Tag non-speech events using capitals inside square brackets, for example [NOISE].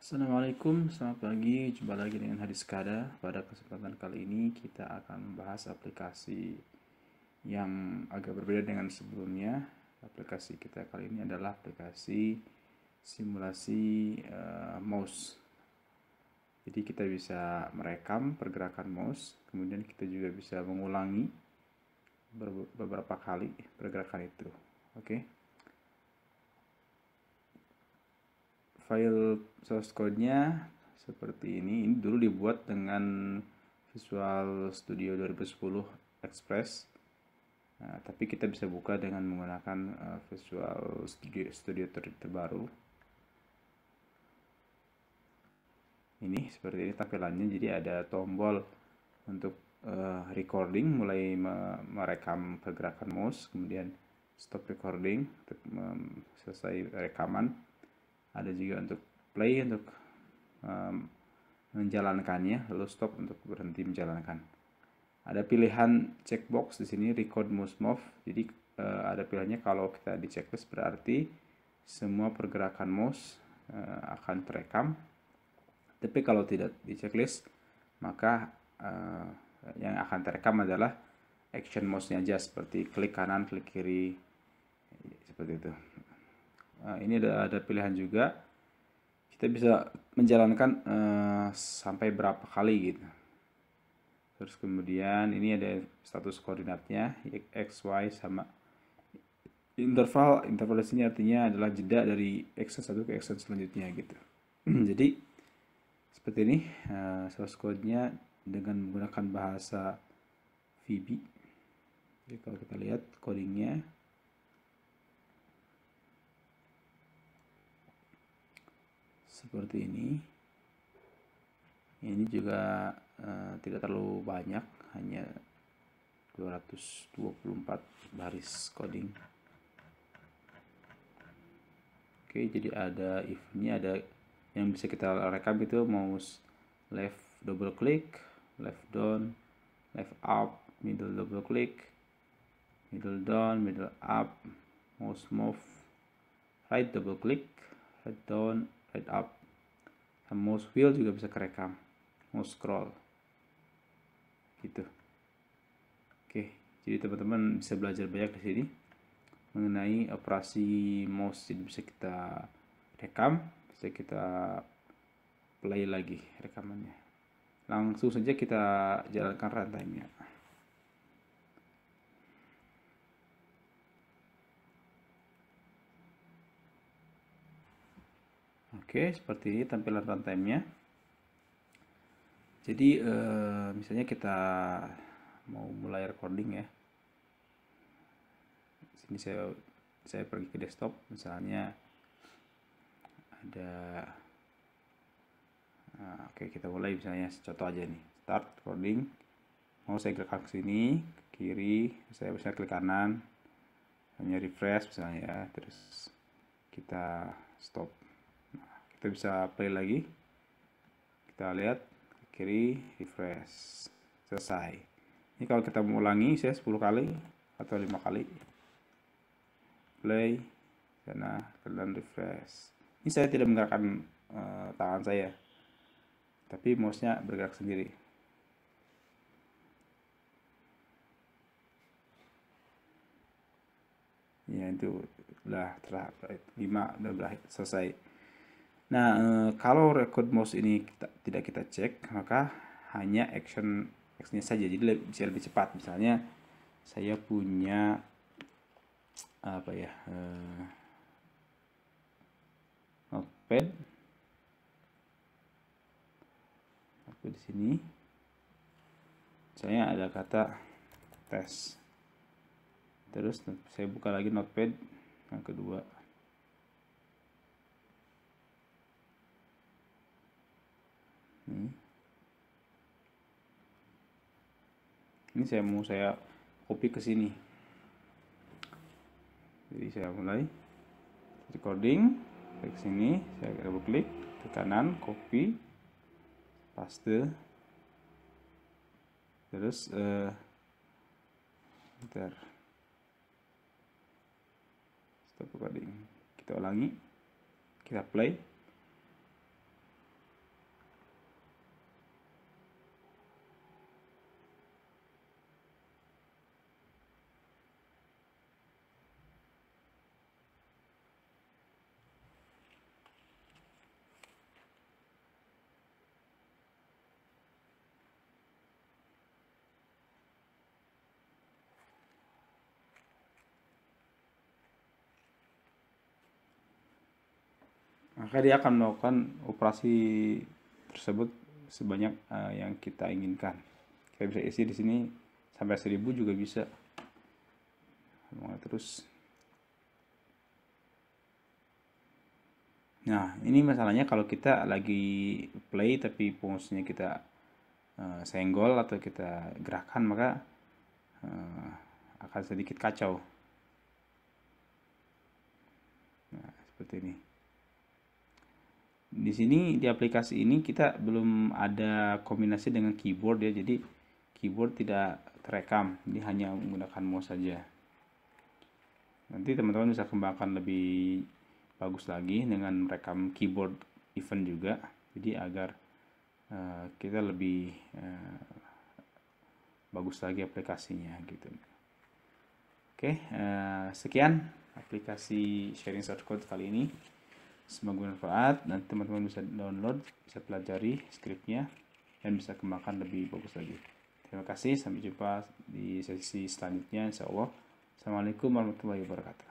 Assalamualaikum, selamat pagi. Jumpa lagi dengan Hadis Kada. Pada kesempatan kali ini kita akan membahas aplikasi yang agak berbeda dengan sebelumnya. Aplikasi kita kali ini adalah aplikasi simulasi uh, mouse. Jadi kita bisa merekam pergerakan mouse, kemudian kita juga bisa mengulangi beberapa kali pergerakan itu. Oke. Okay? file source code-nya seperti ini. Ini dulu dibuat dengan Visual Studio 2010 Express. Nah, tapi kita bisa buka dengan menggunakan eh, Visual Studio, Studio ter terbaru. Ini seperti ini tampilannya. Jadi ada tombol untuk uh, recording, mulai me merekam pergerakan mouse, kemudian stop recording untuk selesai rekaman ada juga untuk play untuk um, menjalankannya lalu stop untuk berhenti menjalankan ada pilihan checkbox di sini record most move jadi uh, ada pilihannya kalau kita di checklist berarti semua pergerakan mouse uh, akan terekam tapi kalau tidak di checklist maka uh, yang akan terekam adalah action mouse-nya aja seperti klik kanan klik kiri seperti itu Nah, ini ada, ada pilihan juga. Kita bisa menjalankan uh, sampai berapa kali gitu. Terus kemudian ini ada status koordinatnya x, y sama interval. Interval ini artinya adalah jeda dari x 1 ke x selanjutnya gitu. [CLEARS THROAT] Jadi seperti ini uh, source code-nya dengan menggunakan bahasa VB. Jadi kalau kita lihat codingnya seperti ini ini juga uh, tidak terlalu banyak hanya 224 baris coding oke jadi ada if ini ada yang bisa kita rekam itu mouse left double click left down left up middle double click middle down middle up mouse move right double click right down right up mouse wheel juga bisa kerekam mouse scroll gitu oke jadi teman-teman bisa belajar banyak di sini mengenai operasi mouse jadi bisa kita rekam bisa kita play lagi rekamannya langsung saja kita jalankan runtime-nya Oke, seperti ini tampilan runtime-nya. Jadi, eh, misalnya kita mau mulai recording ya. Sini saya saya pergi ke desktop, misalnya ada nah, oke kita mulai misalnya contoh aja nih start recording mau saya klik ke sini ke kiri saya bisa klik kanan hanya refresh misalnya ya terus kita stop kita bisa play lagi kita lihat kiri refresh selesai ini kalau kita mengulangi saya 10 kali atau lima kali play karena kalian refresh ini saya tidak menggerakkan uh, tangan saya tapi mouse nya bergerak sendiri ya itu udah terakhir lima udah selesai Nah, eh, kalau record mouse ini kita, tidak kita cek, maka hanya action x actionnya saja, jadi lebih, bisa lebih cepat. Misalnya, saya punya apa ya, eh, notepad. Aku di sini, saya ada kata tes. Terus saya buka lagi notepad yang kedua. Hmm. ini saya mau saya copy ke sini jadi saya mulai recording ke sini saya double klik ke kanan copy paste terus eh, ntar uh, stop recording kita ulangi kita play maka dia akan melakukan operasi tersebut sebanyak uh, yang kita inginkan. Kita bisa isi di sini sampai 1000 juga bisa. Terus Nah, ini masalahnya kalau kita lagi play tapi fungsinya kita uh, senggol atau kita gerakan maka uh, akan sedikit kacau. di sini di aplikasi ini kita belum ada kombinasi dengan keyboard ya jadi keyboard tidak terekam ini hanya menggunakan mouse saja nanti teman-teman bisa kembangkan lebih bagus lagi dengan merekam keyboard event juga jadi agar uh, kita lebih uh, bagus lagi aplikasinya gitu oke uh, sekian aplikasi sharing shortcode kali ini Semoga bermanfaat dan teman-teman bisa download, bisa pelajari skripnya dan bisa kembangkan lebih bagus lagi. Terima kasih, sampai jumpa di sesi selanjutnya insya Allah. Assalamualaikum warahmatullahi wabarakatuh.